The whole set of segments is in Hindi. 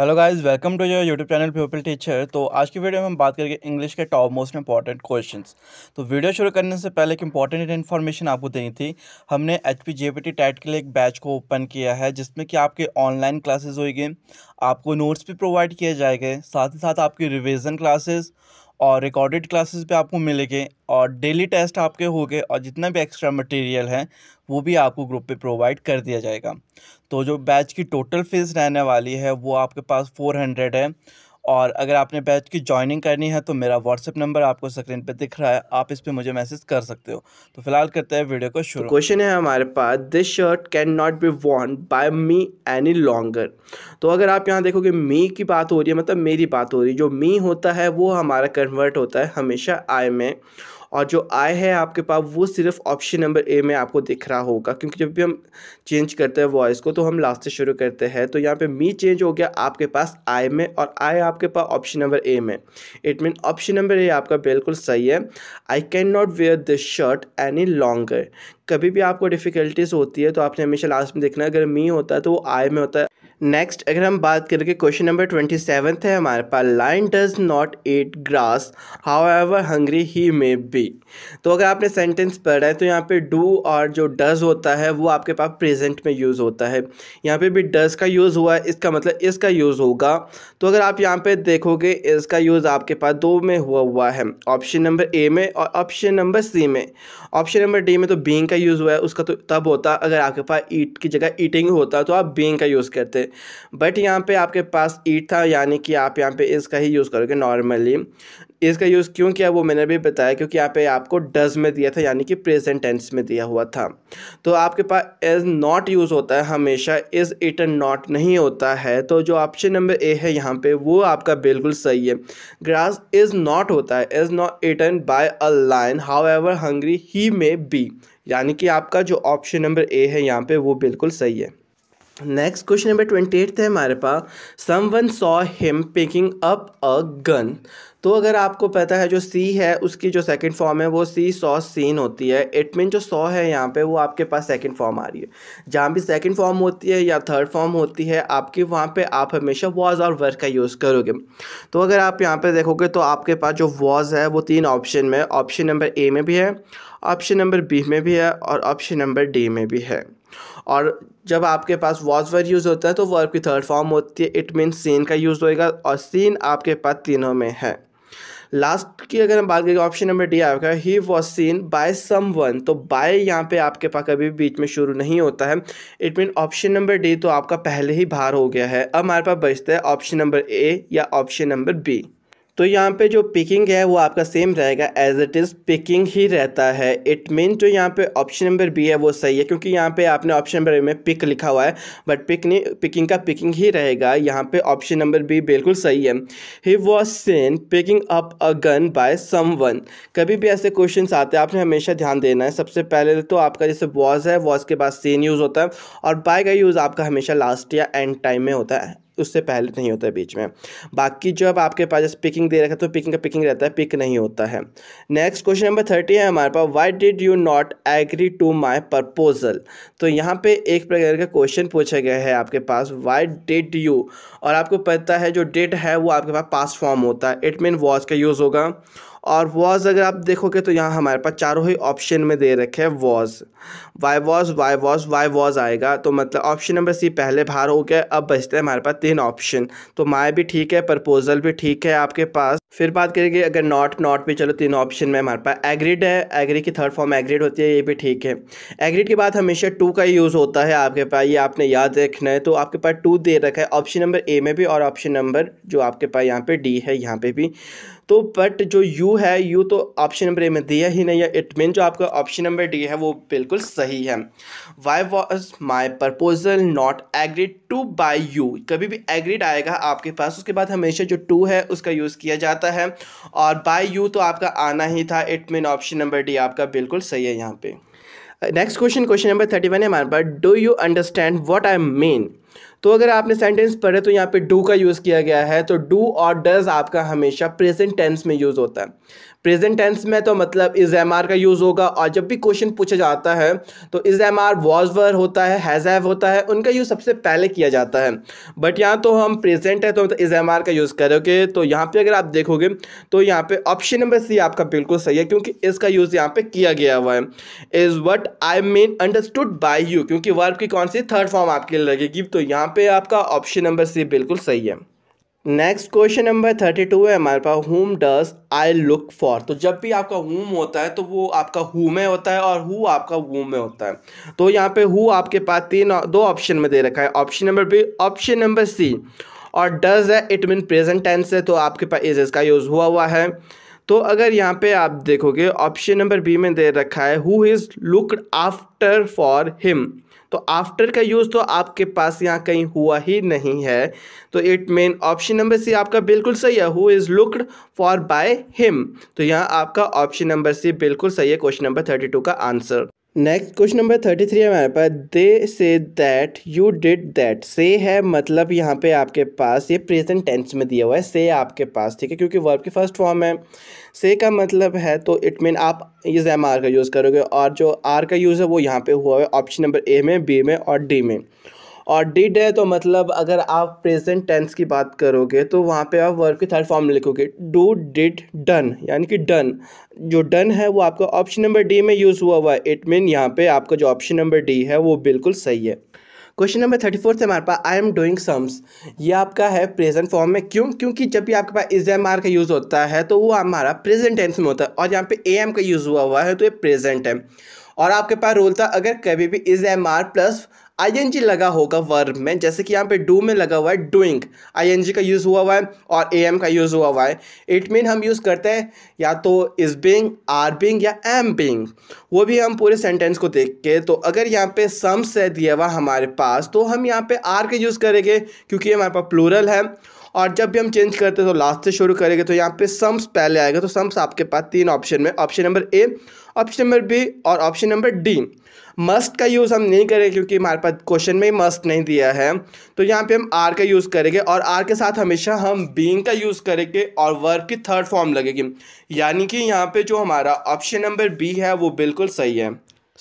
hello guys welcome to your YouTube channel people teacher तो आज की वीडियो में हम बात करेंगे इंग्लिश के टॉप मोस्ट इंपॉर्टेंट क्वेश्चंस तो वीडियो शुरू करने से पहले एक इंपॉर्टेंट इन्फॉर्मेशन आपको देनी थी हमने H P J P T TET के लिए एक बैच को ओपन किया है जिसमें कि आपके ऑनलाइन क्लासेज होगी आपको नोट्स भी प्रोवाइड किए जाएंगे साथ ही साथ आपकी रिविज़न क्लासेज़ और रिकॉर्डेड क्लासेस पे आपको मिलेंगे और डेली टेस्ट आपके हो गए और जितना भी एक्स्ट्रा मटेरियल है वो भी आपको ग्रुप पे प्रोवाइड कर दिया जाएगा तो जो बैच की टोटल फ़ीस रहने वाली है वो आपके पास फोर हंड्रेड है और अगर आपने बैच की ज्वाइनिंग करनी है तो मेरा व्हाट्सअप नंबर आपको स्क्रीन पर दिख रहा है आप इस पर मुझे मैसेज कर सकते हो तो फिलहाल करते हैं वीडियो को तो शुरू क्वेश्चन है हमारे पास this shirt can not be worn by me any longer तो अगर आप यहाँ देखोगे मी की बात हो रही है मतलब मेरी बात हो रही है जो मी होता है वो हमारा कन्वर्ट होता है हमेशा आई में और जो आय है आपके पास वो सिर्फ ऑप्शन नंबर ए में आपको दिख रहा होगा क्योंकि जब भी हम चेंज करते हैं वॉइस को तो हम लास्ट से शुरू करते हैं तो यहाँ पे मी चेंज हो गया आपके पास आई में और आय आपके पास ऑप्शन नंबर ए में it mean option number A आपका बिल्कुल सही है I can not wear this shirt any longer कभी भी आपको डिफ़िकल्टीज़ होती है तो आपने हमेशा लास्ट में देखना है अगर मी होता है तो वो आई में होता है नेक्स्ट अगर हम बात करेंगे क्वेश्चन नंबर ट्वेंटी सेवन्थ है हमारे पास lion does not eat grass however hungry he may be तो अगर आपने सेंटेंस पढ़ा है तो यहाँ पे डू और जो डज होता है वो आपके पास प्रेजेंट में यूज़ होता है यहाँ पे भी डज का यूज़ हुआ है इसका मतलब इसका यूज़ होगा तो अगर आप यहाँ पे देखोगे इसका यूज़ आपके पास दो में हुआ हुआ है ऑप्शन नंबर ए में और ऑप्शन नंबर सी में ऑप्शन नंबर डी में तो बींग का यूज़ हुआ है उसका तो तब होता अगर आपके पास ईट की जगह ईटिंग होता तो आप बींग का यूज़ करते बट यहाँ पे आपके पास ईट था यानी कि आप यहाँ पे इसका ही यूज़ करोगे नॉर्मली इसका यूज़ क्यों किया वो मैंने भी बताया क्योंकि यहाँ पे आपको डज में दिया था यानी कि प्रेजेंट टेंस में दिया हुआ था तो आपके पास इज़ नॉट यूज़ होता है हमेशा इज़ इट एंड नॉट नहीं होता है तो जो ऑप्शन नंबर ए है यहाँ पे वो आपका बिल्कुल सही है ग्रास इज़ नॉट होता है is not eaten by a lion however hungry he may be यानी कि आपका जो ऑप्शन नंबर ए है यहाँ पे वो बिल्कुल सही है next question number twenty eight है हमारे पास someone saw him picking up a gun तो अगर आपको पता है जो सी है उसकी जो सेकंड फॉर्म है वो सी सॉ सीन होती है इट मीन जो सॉ है यहाँ पे वो आपके पास सेकंड फॉर्म आ रही है जहाँ भी सेकंड फॉर्म होती है या थर्ड फॉर्म होती है आपकी वहाँ पे आप हमेशा वॉज और वर्क का यूज़ करोगे तो अगर आप यहाँ पे देखोगे तो आपके पास जो वॉज है वो तीन ऑप्शन में ऑप्शन नंबर ए में भी है ऑप्शन नंबर बी में भी है और ऑप्शन नंबर डी में भी है और जब आपके पास वॉज वर्ड यूज़ होता है तो वर्ब की थर्ड फॉर्म होती है इट मीन्स सीन का यूज़ होएगा और सीन आपके पास तीनों में है लास्ट की अगर हम बात करें ऑप्शन नंबर डी आपका he was seen by someone तो बाय यहाँ पे आपके पास कभी भी बीच में शुरू नहीं होता है it mean option number D तो आपका पहले ही बाहर हो गया है अब हमारे पास बचता है ऑप्शन नंबर ए या ऑप्शन नंबर बी तो यहाँ पे जो पिकिंग है वो आपका सेम रहेगा एज इट इज़ पिकिंग ही रहता है इट मीन जो यहाँ पे ऑप्शन नंबर बी है वो सही है क्योंकि यहाँ पे आपने ऑप्शन नंबर में पिक लिखा हुआ है बट पिक नहीं पिकिंग का पिकिंग ही रहेगा यहाँ पे ऑप्शन नंबर बी बिल्कुल सही है he was seen picking up a gun by someone कभी भी ऐसे क्वेश्चन आते हैं आपने हमेशा ध्यान देना है सबसे पहले तो आपका जैसे वॉज है वॉज के बाद सीन यूज़ होता है और बाय का यूज़ आपका हमेशा लास्ट या एंड टाइम में होता है उससे पहले नहीं होता है बीच में बाकी जब आपके पास जैसे पिकिंग दे रखा है तो पिकिंग का पिकिंग रहता है पिक नहीं होता है नेक्स्ट क्वेश्चन नंबर थर्टी है हमारे पास why did you not agree to my proposal तो यहाँ पे एक प्रकार का क्वेश्चन पूछा गया है आपके पास वाई डिड यू और आपको पता है जो डेट है वो आपके पास पास फॉर्म होता है इट मीन वॉज का यूज़ होगा और वॉज अगर आप देखोगे तो यहाँ हमारे पास चारों ही ऑप्शन में दे रखे हैं was why was why was why was आएगा तो मतलब ऑप्शन नंबर सी पहले बाहर हो गया अब बचते हैं हमारे पास तीन ऑप्शन तो माए भी ठीक है प्रपोजल भी ठीक है आपके पास फिर बात करेंगे अगर नॉट नॉट भी चलो तीन ऑप्शन में हमारे पास एग्रिड है एग्री की थर्ड फॉर्म एग्रिड होती है ये भी ठीक है एग्रिड के बाद हमेशा टू का यूज़ होता है आपके पास ये आपने याद रखना है तो आपके पास टू दे रखा है ऑप्शन नंबर ए में भी और ऑप्शन नंबर जो आपके पास यहाँ पे डी है यहाँ पे भी तो बट जो यू है यू तो ऑप्शन नंबर ए में दिया ही नहीं है इट मीन जो आपका ऑप्शन नंबर डी है वो बिल्कुल सही है why was my proposal not agreed to by you कभी भी एग्रीड आएगा आपके पास उसके बाद हमेशा जो टू है उसका यूज़ किया जाता है और बाई यू तो आपका आना ही था it mean option number D आपका बिल्कुल सही है यहाँ पे next question question number thirty one है हमारे पास do you understand what I mean तो अगर आपने सेंटेंस पढ़े तो यहाँ पे डू का यूज़ किया गया है तो डू और डज आपका हमेशा प्रेजेंट टेंस में यूज़ होता है प्रेजेंट टेंस में तो मतलब इज एम आर का यूज़ होगा और जब भी क्वेश्चन पूछा जाता है तो is am are was were होता है हैज़ हैव होता है उनका यूज़ सबसे पहले किया जाता है बट यहाँ तो हम प्रेजेंट है तो मतलब इज एम आर का यूज़ करोगे तो यहाँ पर अगर आप देखोगे तो यहाँ पर ऑप्शन नंबर सी आपका बिल्कुल सही है क्योंकि इसका यूज़ यहाँ पर किया गया हुआ है is what I mean understood by you क्योंकि वर्ब की कौन सी थर्ड फॉर्म आपके लिए लगेगी तो यहाँ पर आपका ऑप्शन नंबर सी बिल्कुल सही है next question number thirty two है हमारे पास हुम डज आई लुक फॉर तो जब भी आपका हुम होता है तो वो आपका हु में होता है और हु आपका वू में होता है तो यहाँ पे हु आपके पास तीन दो ऑप्शन में दे रखा है option number B option number C और डज है इट मीन प्रेजेंट टेंस है तो आपके पास इज इसका यूज़ हुआ हुआ है तो अगर यहाँ पे आप देखोगे ऑप्शन नंबर बी में दे रखा है who is looked after for him तो आफ्टर का यूज़ तो आपके पास यहाँ कहीं हुआ ही नहीं है तो it mean option number C आपका बिल्कुल सही है who is looked for by him तो यहाँ आपका ऑप्शन नंबर सी बिल्कुल सही है क्वेश्चन नंबर थर्टी टू का answer next question number thirty three हमारे पास दे say that you did that से है मतलब यहाँ पे आपके पास ये प्रेजेंट टेंस में दिया हुआ है से आपके पास ठीक है क्योंकि वर्ब की फर्स्ट फॉर्म है से का मतलब है तो इट मीन आप ये जैम आर का यूज़ करोगे और जो आर का यूज़ है वो यहाँ पे हुआ है ऑप्शन नंबर ए में बी में और डी में और डिड है तो मतलब अगर आप प्रेजेंट टेंस की बात करोगे तो वहाँ पे आप वर्क की थर्ड फॉर्म लिखोगे डू डिड डन यानी कि डन जो डन है वो आपका ऑप्शन नंबर डी में यूज़ हुआ हुआ है इट मीन यहाँ पे आपका जो ऑप्शन नंबर डी है वो बिल्कुल सही है क्वेश्चन नंबर थर्टी फोर से हमारे पास आई एम डूइंग सम्स ये आपका है प्रेजेंट फॉर्म में क्यों क्योंकि जब भी आपके पास इज एम आर का यूज़ होता है तो वो हमारा प्रेजेंट टेंस में होता है और यहाँ पे ए एम का यूज़ हुआ हुआ है तो ये प्रेजेंट है और आपके पास रोल था अगर कभी भी is am are plus I लगा होगा वर्ब में जैसे कि यहाँ पे डू में लगा हुआ है डूइंग आई का यूज़ हुआ हुआ है और ए का यूज़ हुआ हुआ है इट मीन हम यूज़ करते हैं या तो इज़ बिंग आर बिंग या एम बिंग वो भी हम पूरे सेंटेंस को देख के तो अगर यहाँ पे सम से दिया हुआ हमारे पास तो हम यहाँ पे आर का यूज़ करेंगे क्योंकि हमारे पास प्लूरल है और जब भी हम चेंज करते हैं तो लास्ट से शुरू करेंगे तो यहाँ पे सम्स पहले आएगा तो सम्स आपके पास तीन ऑप्शन में option number A option number B और ऑप्शन नंबर डी मस्ट का यूज़ हम नहीं करेंगे क्योंकि हमारे पास क्वेश्चन में ही मस्ट नहीं दिया है तो यहाँ पे हम आर का यूज़ करेंगे और आर के साथ हमेशा हम बींग का यूज़ करेंगे और वर्ब की थर्ड फॉर्म लगेगी यानी कि यहाँ पे जो हमारा ऑप्शन नंबर बी है वो बिल्कुल सही है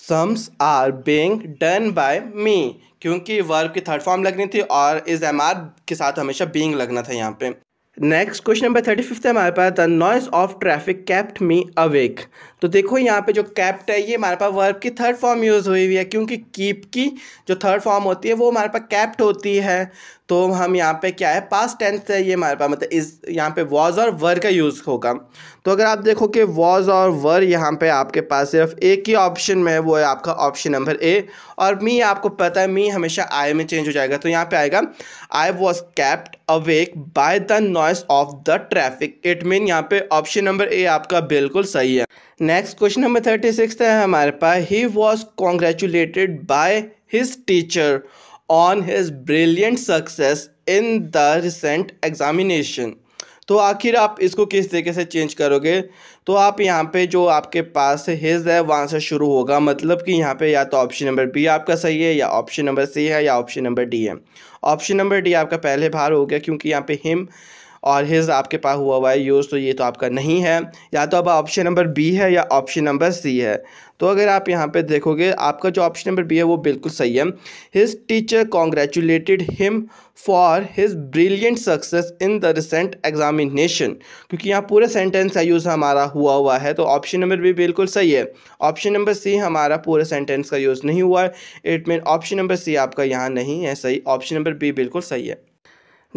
sums are being done by me क्योंकि वर्ब की थर्ड फॉर्म लगनी थी और इज एम आर के साथ हमेशा बींग लगना था यहाँ पे next question number thirty fifth है हमारे पास the noise of traffic kept me awake तो देखो यहाँ पे जो कैप्ट है ये हमारे पास वर्ब की थर्ड फॉर्म यूज़ हुई हुई है क्योंकि कीप की जो थर्ड फॉर्म होती है वो हमारे पास कैप्ट होती है तो हम यहाँ पे क्या है पास टेंस है ये हमारे पास मतलब इस यहाँ पे वॉज और वर का यूज़ होगा तो अगर आप देखो कि वॉज और वर यहाँ पे आपके पास सिर्फ एक ही ऑप्शन में है वो है आपका ऑप्शन नंबर ए और मी आपको पता है मी हमेशा आई में चेंज हो जाएगा तो यहाँ पे आएगा I was kept awake by the noise of the traffic it mean यहाँ पे ऑप्शन नंबर ए आपका बिल्कुल सही है next question number thirty six है हमारे पास he was congratulated by his teacher on his brilliant success in the recent examination तो आखिर आप इसको किस तरीके से चेंज करोगे तो आप यहाँ पे जो आपके पास हिज है वहाँ से शुरू होगा मतलब कि यहाँ पे या तो ऑप्शन नंबर बी आपका सही है या ऑप्शन नंबर सी है या ऑप्शन नंबर डी है ऑप्शन नंबर डी आपका पहले बाहर हो गया क्योंकि यहाँ पे हिम और हिज़ आपके पास हुआ हुआ है यूज़ तो ये तो आपका नहीं है या तो अब ऑप्शन नंबर बी है या ऑप्शन नंबर सी है तो अगर आप यहाँ पे देखोगे आपका जो ऑप्शन नंबर बी है वो बिल्कुल सही है his teacher congratulated him for his brilliant success in the recent examination क्योंकि यहाँ पूरे सेंटेंस का यूज़ हमारा हुआ हुआ है तो ऑप्शन नंबर बी बिल्कुल सही है ऑप्शन नंबर सी हमारा पूरे सेंटेंस का यूज़ नहीं हुआ है it mean option number C आपका यहाँ नहीं है सही ऑप्शन नंबर बी बिल्कुल सही है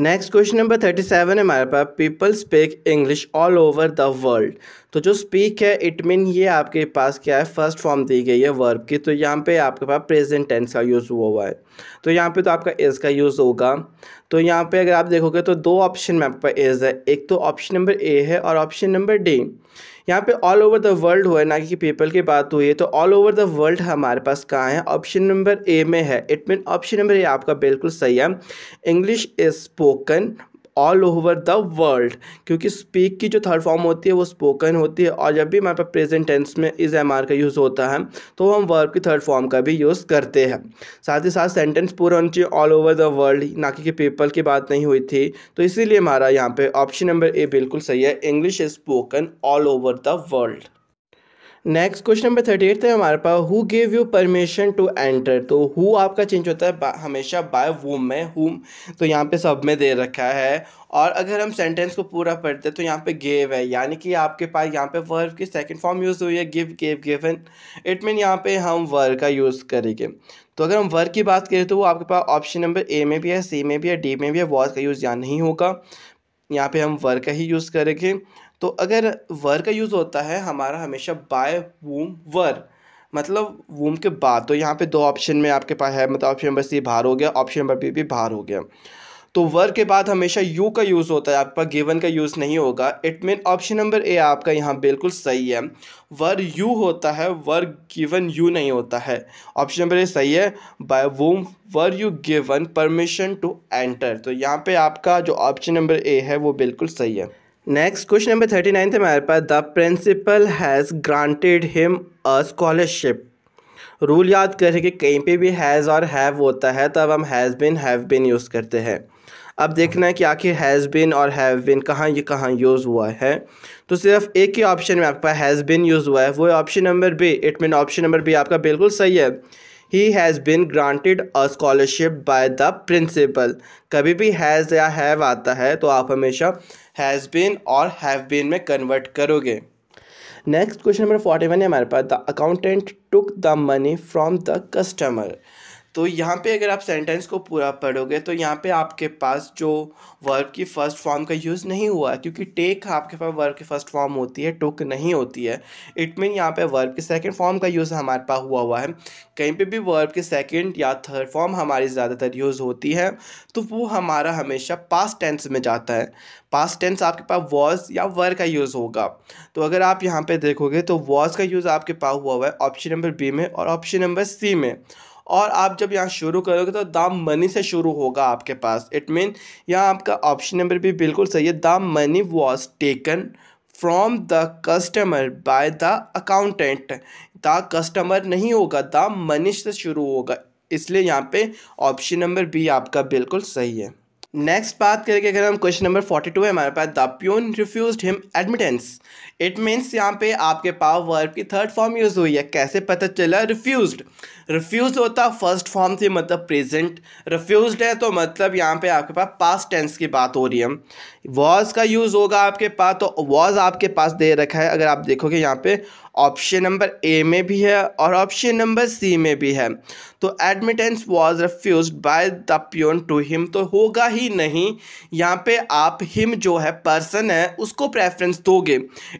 next question number thirty seven है हमारे पास people speak English all over the world तो जो स्पीक है इट मीन ये आपके पास क्या है फर्स्ट फॉर्म दी गई है वर्ब की तो यहाँ पे आपके पास प्रेजेंट टेंस का यूज़ हुआ हुआ है तो यहाँ पे तो आपका इज़ का यूज़ होगा तो यहाँ पे अगर आप देखोगे तो दो ऑप्शन में आपके पास इज़ है एक तो ऑप्शन नंबर ए है और ऑप्शन नंबर डी यहाँ पे ऑल ओवर द वर्ल्ड हुआ है ना कि पीपल की बात हुई है तो ऑल ओवर द वर्ल्ड हमारे पास कहाँ है ऑप्शन नंबर ए में है it mean option number A आपका बिल्कुल सही है English is spoken all over the world क्योंकि स्पीक की जो थर्ड फॉर्म होती है वो स्पोकन होती है और जब भी हमारे पास प्रेजेंट टेंस में इज़ एम आर का यूज़ होता है तो हम वर्ब की थर्ड फॉर्म का भी यूज़ करते हैं साथ ही साथ सेंटेंस पूरा होना चाहिए ऑल ओवर द वर्ल्ड ना कि पीपल की बात नहीं हुई थी तो इसीलिए हमारा यहाँ पे ऑप्शन नंबर ए बिल्कुल सही है English is spoken all over the world next question number thirty eight है हमारे पास who gave you permission to enter तो हु आपका चेंज होता है बा, हमेशा बाय वूम में हुम तो यहाँ पे सब में दे रखा है और अगर हम सेंटेंस को पूरा पढ़ते हैं तो यहाँ पे गेव है यानी कि आपके पास यहाँ पे वर्ब की सेकंड फॉर्म यूज़ हुई है give gave given it mean यहाँ पे हम वर्ग का यूज़ करेंगे तो अगर हम वर्क की बात करें तो वो आपके पास ऑप्शन नंबर ए में भी है सी में भी है डी में भी है वॉज का यूज़ यहाँ नहीं होगा यहाँ पे हम वर्ग का ही यूज़ करेंगे तो अगर वर का यूज़ होता है हमारा हमेशा बाय वूम वर मतलब वूम के बाद तो यहाँ पे दो ऑप्शन में आपके पास है मतलब ऑप्शन नंबर सी बाहर हो गया ऑप्शन नंबर बी भी बाहर हो गया तो वर के बाद हमेशा यू का यूज़ होता है आपका गिवन का यूज़ नहीं होगा it mean option number A आपका यहाँ बिल्कुल सही है वर यू होता है वर गिवन यू नहीं होता है ऑप्शन नंबर ए सही है by whom were you given permission to enter तो यहाँ पे आपका जो ऑप्शन नंबर ए है वो बिल्कुल सही है next question number thirty ninth हमारे पास the principal has granted him a scholarship rule याद करें कि कहीं पे भी हैज़ और हैव होता है तब तो हम has been have been use करते हैं अब देखना है कि आखिर हैज़ बिन और हैव बिन कहाँ ये कहाँ यूज़ हुआ है तो सिर्फ एक ही ऑप्शन में आपका हैज़ बिन यूज़ हुआ है वो option number B it mean option number B आपका बिल्कुल सही है he has been granted a scholarship by the principal कभी भी हैज़ या हैव आता है तो आप हमेशा हैज़ बिन और हैव बिन में कन्वर्ट करोगे next question number forty one है हमारे पास the accountant took the money from the customer तो यहाँ पे अगर आप सेंटेंस को पूरा पढ़ोगे तो यहाँ पे आपके पास जो वर्ब की फ़र्स्ट फॉर्म का यूज़ नहीं हुआ है क्योंकि टेक आपके पास वर्ब की फ़र्स्ट फॉर्म होती है टुक नहीं होती है इट मीन यहाँ पे वर्ब के सेकंड फॉर्म का यूज़ हमारे पास हुआ हुआ है कहीं पे भी वर्ब के सेकंड या थर्ड फॉर्म हमारी ज़्यादातर यूज़ होती है तो वो हमारा हमेशा पास्ट टेंस में जाता है पास्ट टेंस आपके पास वॉज या वर का यूज़ होगा तो अगर आप यहाँ पर देखोगे तो वॉज का यूज़ आपके पास हुआ हुआ है ऑप्शन नंबर बी में और ऑप्शन नंबर सी में और आप जब यहाँ शुरू करोगे तो दाम मनी से शुरू होगा आपके पास इट मीन यहाँ आपका ऑप्शन नंबर भी बिल्कुल सही है दाम money was taken from the customer by the accountant the customer नहीं होगा दाम मनी से शुरू होगा इसलिए यहाँ पे ऑप्शन नंबर बी आपका बिल्कुल सही है नेक्स्ट बात करेंगे अगर हम क्वेश्चन नंबर फोर्टी टू है हमारे पास the peon refuse him admittance it means यहाँ पे आपके पाव वर्ब की थर्ड फॉर्म यूज़ हुई है कैसे पता चला रिफ्यूज रिफ्यूज होता फर्स्ट फॉर्म से मतलब प्रेजेंट रिफ्यूज है तो मतलब यहाँ पे आपके पास पास टेंस की बात हो रही है वॉज का यूज़ होगा आपके पास तो वॉज आपके पास दे रखा है अगर आप देखोगे यहाँ पे ऑप्शन नंबर ए में भी है और ऑप्शन नंबर सी में भी है तो admittance was refuse by the peon to him तो होगा ही नहीं यहाँ पे आप हिम जो है पर्सन है उसको प्रेफरेंस दोगे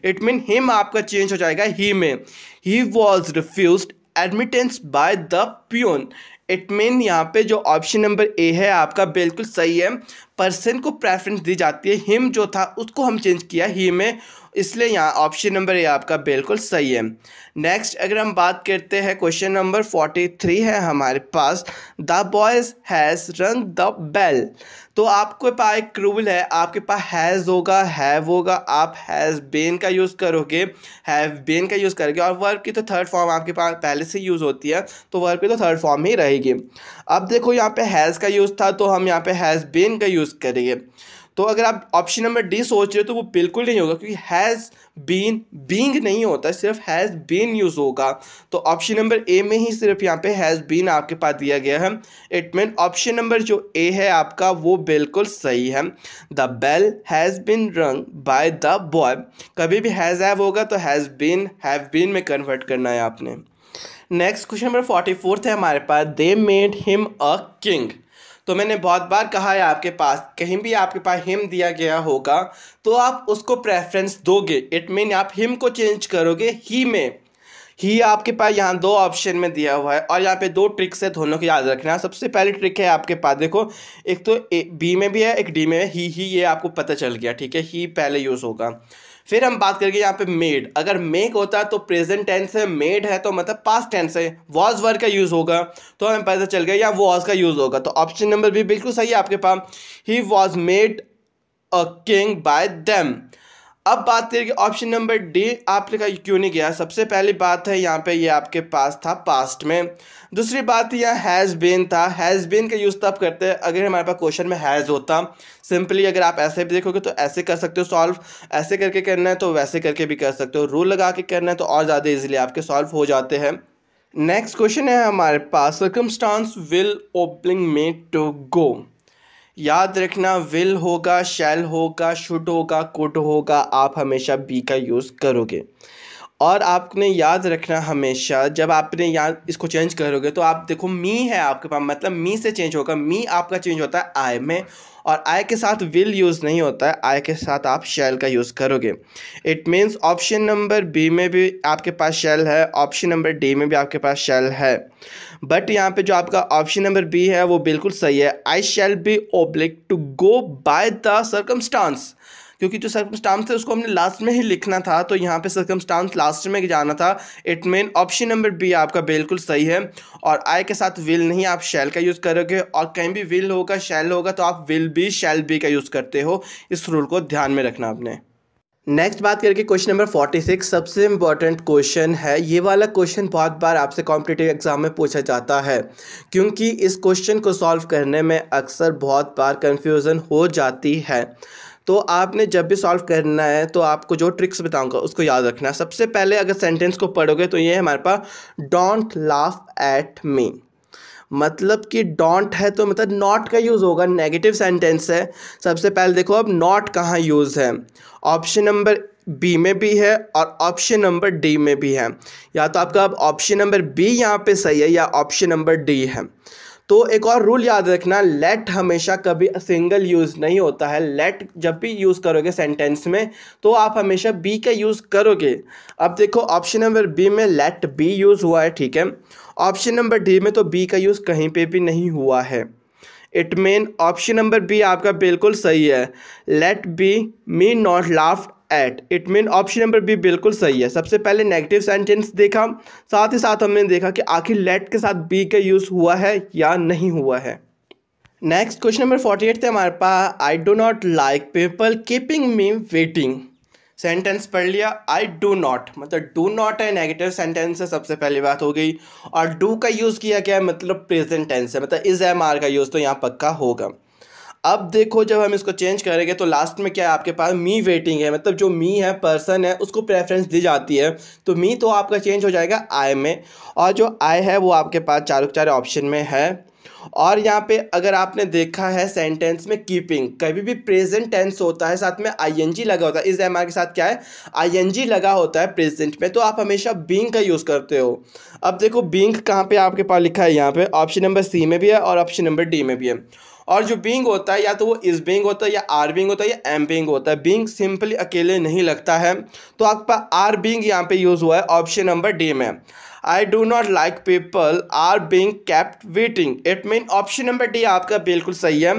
इट मीन हिम आपका चेंज हो जाएगा ही में he was refuse admittance by the peon it mean यहाँ पे जो ऑप्शन नंबर ए है आपका बिल्कुल सही है पर्सन को प्रेफरेंस दी जाती है हिम जो था उसको हम चेंज किया ही में इसलिए यहाँ ऑप्शन नंबर ए आपका बिल्कुल सही है नेक्स्ट अगर हम बात करते हैं क्वेश्चन नंबर फोर्टी थ्री है हमारे पास the boys has rung the bell तो आपके पास एक रूल है आपके पास हैज़ होगा हैव होगा आप हैज़ बेन का यूज़ करोगे हैव बेन का यूज़ करोगे और वर्ब की तो थर्ड फॉर्म आपके पास पहले से यूज़ होती है तो वर्ब की तो थर्ड फॉर्म ही रहेगी अब देखो यहाँ पे हैज़ का यूज़ था तो हम यहाँ पे हैज़ बीन का यूज़ करेंगे तो अगर आप ऑप्शन नंबर डी सोच रहे हो तो वो बिल्कुल नहीं होगा क्योंकि हैज़ बीन बींग नहीं होता सिर्फ हैज़ बीन यूज़ होगा तो ऑप्शन नंबर ए में ही सिर्फ यहाँ पे हैज़ बीन आपके पास दिया गया है इट मीन ऑप्शन नंबर जो ए है आपका वो बिल्कुल सही है the bell has been rung by the boy कभी भी हैज़ हैव होगा तो हैज़ बीन हैव बीन में कन्वर्ट करना है आपने next question number forty fourth है हमारे पास they made him a king तो मैंने बहुत बार कहा है आपके पास कहीं भी आपके पास हिम दिया गया होगा तो आप उसको प्रेफरेंस दोगे इट मीन आप हिम को चेंज करोगे ही में ही आपके पास यहाँ दो ऑप्शन में दिया हुआ है और यहाँ पे दो ट्रिक्स है दोनों को याद रखना सबसे पहली ट्रिक है आपके पास देखो एक तो ए, बी में भी है एक डी में है ही ही ये आपको पता चल गया ठीक है ही पहले यूज़ होगा फिर हम बात करेंगे यहाँ पे मेड अगर मेक होता तो है तो प्रेजेंट टेंस है मेड है तो मतलब पास्ट टेंस है वॉज वर्ग का यूज़ होगा तो हमें पता चल गया या वॉज का यूज़ होगा तो ऑप्शन नंबर भी बिल्कुल सही है आपके पास he was made a king by them अब बात करिए ऑप्शन नंबर डी आपने कहा क्यों नहीं गया सबसे पहली बात है यहाँ पे ये यह आपके पास था पास्ट में दूसरी बात यहाँ हैज़ बीन था हैज़ बीन का यूज़ तब तो करते हैं अगर हमारे पास क्वेश्चन में हैज़ होता सिंपली अगर आप ऐसे भी देखोगे तो ऐसे कर सकते हो सॉल्व ऐसे करके करना है तो वैसे करके भी कर सकते हो रूल लगा के करना है तो और ज़्यादा ईजिली आपके सॉल्व हो जाते हैं नेक्स्ट क्वेश्चन है हमारे पास circumstance will opening me to go याद रखना विल होगा शैल होगा शुड होगा कुड होगा आप हमेशा बी का यूज़ करोगे और आपने याद रखना हमेशा जब आपने याद इसको चेंज करोगे तो आप देखो मी है आपके पास मतलब मी से चेंज होगा मी आपका चेंज होता है आई में और आई के साथ विल यूज़ नहीं होता है आई के साथ आप शैल का यूज़ करोगे it means option number B में भी आपके पास शैल है ऑप्शन नंबर डी में भी आपके पास शैल है बट यहाँ पे जो आपका ऑप्शन नंबर बी है वो बिल्कुल सही है I shall be obliged to go by the circumstance क्योंकि जो सर्कमस्टांस थे उसको हमने लास्ट में ही लिखना था तो यहाँ पे सर्कमस्टांस लास्ट में जाना था it mean option number B आपका बिल्कुल सही है और आई के साथ विल नहीं आप शैल का यूज़ करोगे और कहीं भी विल होगा शैल होगा तो आप विल बी शैल बी का यूज़ करते हो इस रूल को ध्यान में रखना आपने नेक्स्ट बात करके क्वेश्चन नंबर फोर्टी सिक्स सबसे इम्पॉर्टेंट क्वेश्चन है ये वाला क्वेश्चन बहुत बार आपसे कॉम्पिटेटिव एग्जाम में पूछा जाता है क्योंकि इस क्वेश्चन को सॉल्व करने में अक्सर बहुत बार कन्फ्यूज़न हो जाती है तो आपने जब भी सॉल्व करना है तो आपको जो ट्रिक्स बताऊंगा उसको याद रखना सबसे पहले अगर सेंटेंस को पढ़ोगे तो ये है हमारे पास डोंट लाफ एट मी मतलब कि डोंट है तो मतलब नॉट का यूज़ होगा नेगेटिव सेंटेंस है सबसे पहले देखो अब नॉट कहाँ यूज़ है ऑप्शन नंबर बी में भी है और ऑप्शन नंबर डी में भी है या तो आपका अब ऑप्शन नंबर बी यहाँ पे सही है या ऑप्शन नंबर डी है तो एक और रूल याद रखना लेट हमेशा कभी सिंगल यूज़ नहीं होता है लेट जब भी यूज़ करोगे सेंटेंस में तो आप हमेशा बी का यूज़ करोगे अब देखो ऑप्शन नंबर बी में लेट बी यूज़ हुआ है ठीक है ऑप्शन नंबर डी में तो बी का यूज़ कहीं पे भी नहीं हुआ है it mean option number B आपका बिल्कुल सही है let be me not laugh at it mean option number B बिल्कुल सही है सबसे पहले नेगेटिव सेंटेंस देखा साथ ही साथ हमने देखा कि आखिर लेट के साथ बी का यूज़ हुआ है या नहीं हुआ है next question number forty eight थे हमारे पास I do not like people keeping me waiting sentence पढ़ लिया आई डू नॉट मतलब डू नॉट है नेगेटिव सेंटेंस है सबसे पहली बात हो गई और डू का यूज़ किया गया है मतलब प्रेजेंट टेंस है मतलब इज एम आर का यूज़ तो यहाँ पक्का होगा अब देखो जब हम इसको चेंज करेंगे तो लास्ट में क्या है आपके पास मी वेटिंग है मतलब जो मी है पर्सन है उसको प्रेफरेंस दी जाती है तो मी तो आपका चेंज हो जाएगा आई में और जो आई है वो आपके पास चारों चार ऑप्शन में है और यहाँ पे अगर आपने देखा है सेंटेंस में कीपिंग कभी भी प्रेजेंट टेंस होता है साथ में आईएनजी लगा होता है इस एम के साथ क्या है आईएनजी लगा होता है प्रेजेंट में तो आप हमेशा बींग का यूज़ करते हो अब देखो बींग कहाँ पे आपके पास लिखा है यहाँ पे ऑप्शन नंबर सी में भी है और ऑप्शन नंबर डी में भी है और जो बींग होता है या तो वो इस बींग होता है या आर बींग होता है या एम बींग होता है बींग सिंपली अकेले नहीं लगता है तो आपका आर बींग यहाँ पे यूज़ हुआ है ऑप्शन नंबर डी में I do not like people are being kept waiting it mean option number D आपका बिल्कुल सही है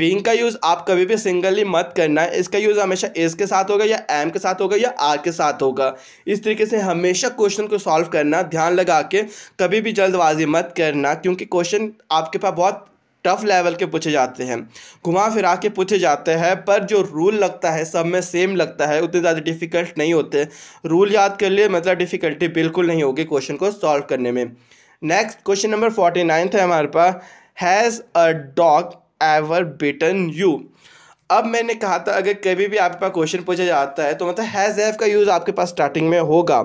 बींग का यूज़ आप कभी भी सिंगली मत करना है इसका यूज़ हमेशा एस के साथ होगा या एम के साथ होगा या आर के साथ होगा इस तरीके से हमेशा क्वेश्चन को सॉल्व करना ध्यान लगा के कभी भी जल्दबाजी मत करना क्योंकि क्वेश्चन आपके पास बहुत टफ लेवल के पूछे जाते हैं घुमा फिरा के पूछे जाते हैं पर जो रूल लगता है सब में सेम लगता है उतने ज़्यादा डिफ़िकल्ट नहीं होते रूल याद कर लिए मतलब डिफ़िकल्टी बिल्कुल नहीं होगी क्वेश्चन को सॉल्व करने में next question number forty ninth है हमारे पास has a dog ever bitten you अब मैंने कहा था अगर कभी भी आपके पास क्वेश्चन पूछा जाता है तो मतलब हैज़ एव का यूज़ आपके पास स्टार्टिंग में होगा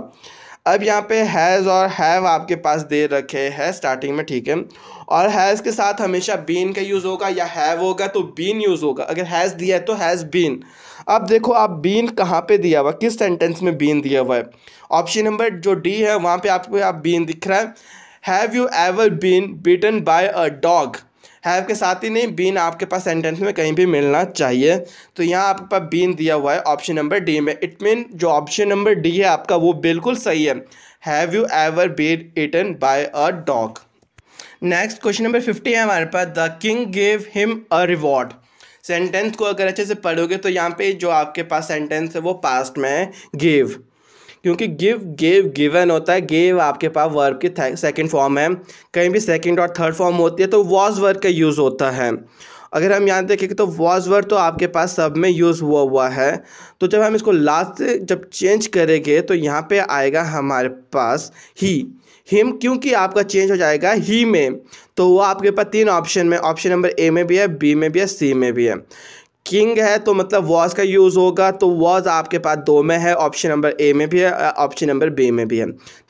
अब यहाँ पे हैज़ और हैव आपके पास दे रखे हैं स्टार्टिंग में ठीक है और हैज़ के साथ हमेशा बीन का यूज़ होगा या हैव होगा तो बीन यूज़ होगा अगर हैज़ दिया है तो हैज़ बीन अब देखो आप बीन कहाँ पे दिया हुआ किस सेंटेंस में बीन दिया हुआ है ऑप्शन नंबर जो डी है वहाँ पे आपको आप बीन दिख रहा है have you ever been beaten by a dog have के साथ ही नहीं बीन आपके पास सेंटेंस में कहीं भी मिलना चाहिए तो यहाँ आपके पास बीन दिया हुआ है ऑप्शन नंबर डी में इट मीन जो ऑप्शन नंबर डी है आपका वो बिल्कुल सही है have you ever been eaten by a dog next question number fifty है हमारे पास the king gave him a reward sentence को अगर अच्छे से पढ़ोगे तो यहाँ पे जो आपके पास सेंटेंस है वो पास्ट में है गेव क्योंकि गिव गेव गिवन होता है गेव आपके पास वर्ब की सेकंड फॉर्म है कहीं भी सेकंड और थर्ड फॉर्म होती है तो वॉज वर्ग का यूज़ होता है अगर हम यहाँ देखेंगे तो वॉज वर्ड तो आपके पास सब में यूज़ हुआ हुआ है तो जब हम इसको लास्ट जब चेंज करेंगे तो यहाँ पे आएगा हमारे पास ही हिम क्योंकि आपका चेंज हो जाएगा ही में तो वो आपके पास तीन ऑप्शन में ऑप्शन नंबर ए में भी है बी में भी है सी में भी है किंग है तो मतलब वॉज का यूज़ होगा तो वॉज आपके पास दो में है ऑप्शन नंबर ए में भी है ऑप्शन नंबर बी में भी है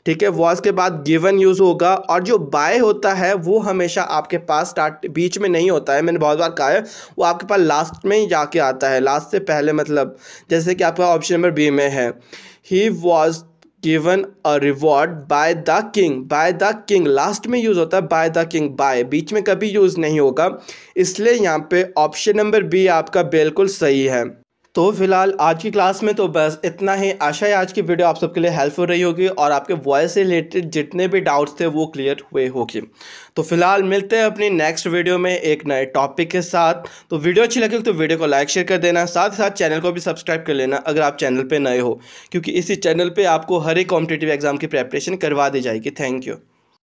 ठीक है वॉज के बाद गिवन यूज़ होगा और जो बाय होता है वो हमेशा आपके पास स्टार्ट बीच में नहीं होता है मैंने बहुत बार कहा है वो आपके पास लास्ट में ही जाके आता है लास्ट से पहले मतलब जैसे कि आपका ऑप्शन नंबर बी में है he was given a reward by the king by the king last में यूज़ होता है बाय द किंग बाय बीच में कभी यूज़ नहीं होगा इसलिए यहाँ पे ऑप्शन नंबर बी आपका बिल्कुल सही है तो फिलहाल आज की क्लास में तो बस इतना ही आशा है आज की वीडियो आप सबके लिए हेल्पफुल रही होगी और आपके वॉइस से रिलेटेड जितने भी डाउट्स थे वो क्लियर हुए होंगे तो फिलहाल मिलते हैं अपनी नेक्स्ट वीडियो में एक नए टॉपिक के साथ तो वीडियो अच्छी लगे तो वीडियो को लाइक शेयर कर देना साथ ही साथ चैनल को भी सब्सक्राइब कर लेना अगर आप चैनल पर नए हो क्योंकि इसी चैनल पर आपको हर एक कॉम्पिटेटिव एग्जाम की प्रेपरेशन करवा दी जाएगी थैंक यू